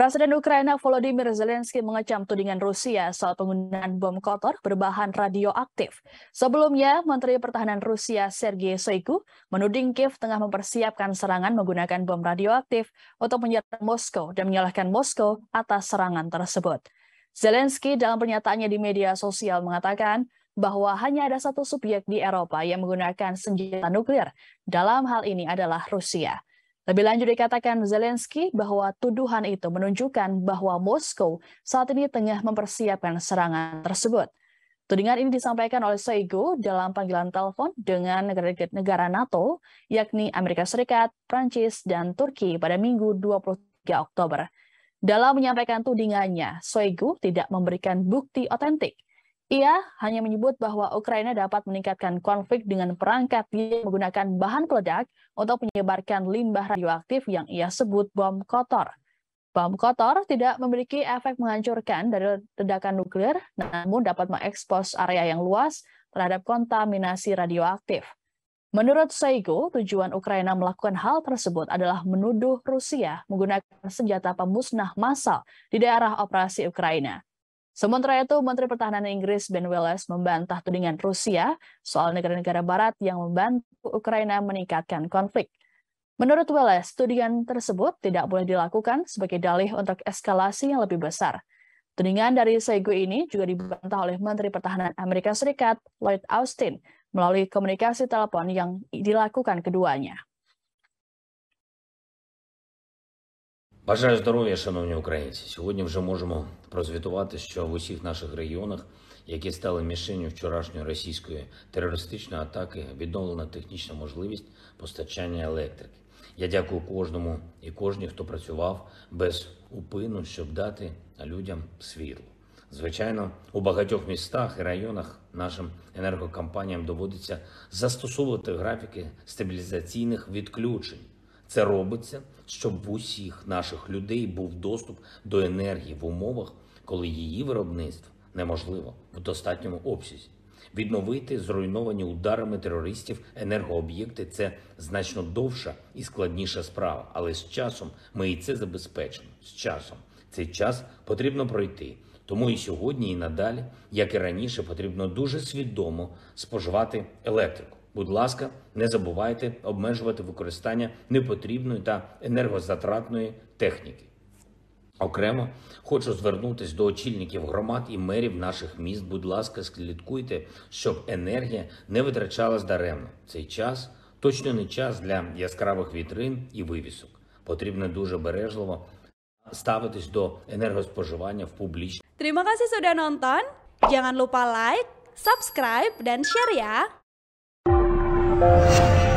Presiden Ukraina Volodymyr Zelensky mengecam tudingan Rusia soal penggunaan bom kotor berbahan radioaktif. Sebelumnya, Menteri Pertahanan Rusia Sergei Shoigu menuding Kiev tengah mempersiapkan serangan menggunakan bom radioaktif untuk menyerang Moskow dan menyalahkan Moskow atas serangan tersebut. Zelensky dalam pernyataannya di media sosial mengatakan bahwa hanya ada satu subjek di Eropa yang menggunakan senjata nuklir. Dalam hal ini adalah Rusia. Lebih lanjut dikatakan Zelensky bahwa tuduhan itu menunjukkan bahwa Moskow saat ini tengah mempersiapkan serangan tersebut. Tudingan ini disampaikan oleh Seigo dalam panggilan telepon dengan negara-negara NATO, yakni Amerika Serikat, Prancis, dan Turki pada Minggu 23 Oktober. Dalam menyampaikan tudingannya, Soegu tidak memberikan bukti otentik ia hanya menyebut bahwa Ukraina dapat meningkatkan konflik dengan perangkat yang menggunakan bahan peledak untuk menyebarkan limbah radioaktif yang ia sebut bom kotor. Bom kotor tidak memiliki efek menghancurkan dari ledakan nuklir, namun dapat mengekspos area yang luas terhadap kontaminasi radioaktif. Menurut Saigo, tujuan Ukraina melakukan hal tersebut adalah menuduh Rusia menggunakan senjata pemusnah massal di daerah operasi Ukraina. Sementara itu, Menteri Pertahanan Inggris Ben Wallace membantah tudingan Rusia soal negara-negara barat yang membantu Ukraina meningkatkan konflik. Menurut Wallace, tudingan tersebut tidak boleh dilakukan sebagai dalih untuk eskalasi yang lebih besar. Tudingan dari Seigu ini juga dibantah oleh Menteri Pertahanan Amerika Serikat Lloyd Austin melalui komunikasi telepon yang dilakukan keduanya. Бажаю здоров'я, шановні українці. Сьогодні вже можемо прозвітувати, що в усіх наших регіонах, які стали мішенню вчорашньої російської терористичної атаки, відновлена технічна можливість постачання електрики. Я дякую кожному і кожній, хто працював без упину, щоб дати людям світло. Звичайно, у багатьох містах і районах нашим енергокомпаніям доводиться застосовувати графіки стабілізаційних відключень. Це робиться, щоб в усіх наших людей був доступ до енергії в умовах, коли її виробництво неможливо в достатньому обсязі. Відновити зруйновані ударами терористів енергооб'єкти це значно довша і складніша справа. Але з часом ми і це забезпечимо. З часом цей час потрібно пройти. Тому і сьогодні, і надалі, як і раніше, потрібно дуже свідомо споживати електрику. Будь ласка, не забувайте обмежувати використання непотрібної та енергозатратної техніки. Окремо хочу звернутися до очільників громад і мерів наших міст. Будь ласка, слідкуйте, щоб енергія не витрачалась даремно. Цей час точно не час для яскравих вітрин і вивісок. Потрібно дуже бережливо ставитись до енергоспоживання в публічній. Terima суден Антон, nonton. Jangan lupa like, subscribe, dan share ya. Thank you.